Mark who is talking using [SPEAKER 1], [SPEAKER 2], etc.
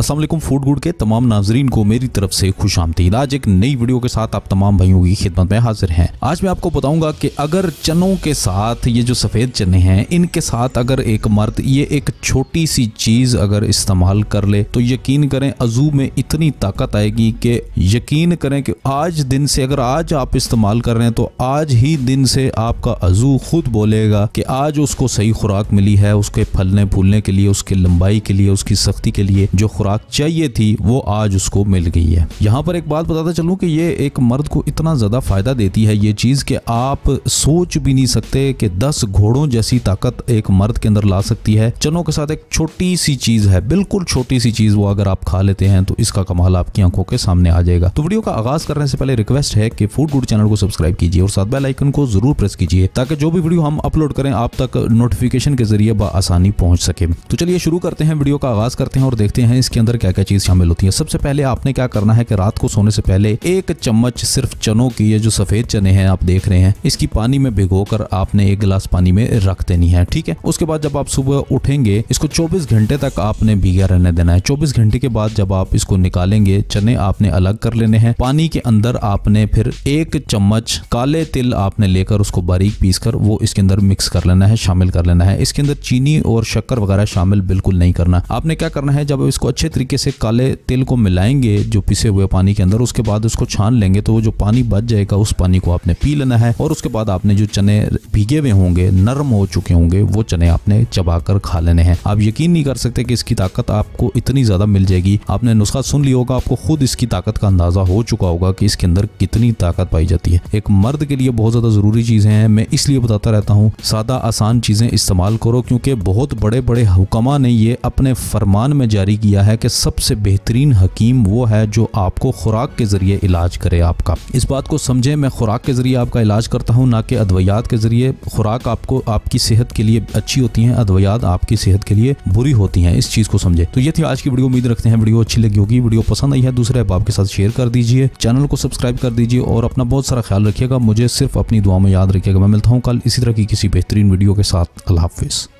[SPEAKER 1] असल food good के तमाम नाजरीन को मेरी तरफ से खुश आमती आज एक नई वीडियो के साथ आप तमाम भाइयों की खिदमत में हाजिर हैं आज मैं आपको बताऊंगा कि अगर चनों के साथ ये जो सफ़ेद चने हैं इनके साथ अगर एक मर्द ये एक छोटी सी चीज़ अगर इस्तेमाल कर ले तो यकीन करें अजू में इतनी ताकत आएगी कि यकीन करें कि आज दिन से अगर आज आप इस्तेमाल कर रहे हैं तो आज ही दिन से आपका अजू खुद बोलेगा कि आज उसको सही खुराक मिली है उसके फलने फूलने के लिए उसकी लंबाई के लिए उसकी सख्ती के लिए जो खुराक खुराक चाहिए थी वो आज उसको मिल गई है यहाँ पर एक बात बताता चलूँ कि ये एक मर्द को इतना ज़्यादा फ़ायदा देती है ये चीज़ कि आप सोच भी नहीं सकते कि दस घोड़ों जैसी ताकत एक मर्द के अंदर ला सकती है चनों के साथ एक छोटी सी चीज़ है बिल्कुल छोटी सी चीज़ वो अगर आप खा लेते हैं तो इसका कमाल आपकी आंखों के सामने आ जाएगा तो वीडियो का आगाज करने से पहले रिक्वेस्ट है कि फूड गुड चैनल को सब्सक्राइब कीजिए और साथ बेल आइकन को जरूर प्रेस कीजिए ताकि जो भी वीडियो हम अपलोड करें आप तक नोटिफिकेशन के जरिए आसानी पहुंच सके तो चलिए शुरू करते हैं वीडियो का आगाज करते हैं और देखते हैं इसके अंदर क्या क्या चीज़ शामिल होती है सबसे पहले आपने क्या करना है कि रात को सोने से पहले एक चम्मच सिर्फ चनों की ये जो सफ़ेद चने हैं आप देख रहे हैं इसकी पानी में भिगो आपने एक गिलास पानी में रख देनी है ठीक है उसके बाद जब आप सुबह उठेंगे इसको चौबीस घंटे तक आपने भीगा रहने देना है चौबीस घंटे के बाद जब आप इसको निकालेंगे चने आपने अलग कर लेने हैं पानी के अंदर आपने फिर एक चम्मच काले तिल आपने लेकर उसको बारीक पीस कर वो इसके अंदर मिक्स कर लेना है शामिल कर लेना है इसके अंदर चीनी और शक्कर वगैरह शामिल बिल्कुल नहीं करना आपने क्या करना है जब इसको अच्छे तरीके से काले तेल को मिलाएंगे जो पिसे हुए पानी के अंदर उसके बाद उसको छान लेंगे तो वो जो पानी बच जाएगा उस पानी को आपने पी लेना है और उसके बाद आपने जो चने भीगे हुए होंगे नरम हो चुके होंगे वो चने आपने चबा कर खा लेने हैं आप यकीन नहीं कर सकते कि इसकी ताकत आपको इतनी ज़्यादा मिल जाएगी आपने नुस्खा सुन लिया होगा आपको खुद इसकी ताकत का अंदाज़ा हो चुका होगा कि इसके अंदर कितनी ताकत पाई जाती है एक मर्द के लिए बहुत ज़्यादा ज़रूरी चीज़ें हैं मैं इसलिए बताता रहता हूँ सादा आसान चीज़ें इस्तेमाल करो क्योंकि बहुत बड़े बड़े हुक्मा ने ये अपने फरमान में जारी किया है है कि सबसे बेहतरीन हकीम वो है जो आपको खुराक के ज़रिए इलाज करे आपका इस बात को समझें मैं खुराक के ज़रिए आपका इलाज करता हूँ ना कि अद्वियात के ज़रिए खुराक आपको आपकी सेहत के लिए अच्छी होती है अद्वियात आपकी सेहत के लिए बुरी होती है इस चीज़ को समझे तो ये थी आज की वीडियो उम्मीद रखते हैं वीडियो अच्छी लगी होगी वीडियो पसंद आई है दूसरे ऐप आपके साथ शेयर कर दीजिए चैनल को सब्सक्राइब कर दीजिए और अपना बहुत सारा ख्याल रखिएगा मुझे सिर्फ अपनी दुआ में याद रखिएगा मैं मिलता हूँ कल इसी तरह की किसी बेहतरीन वीडियो के साथ अल्लाह हाफिज़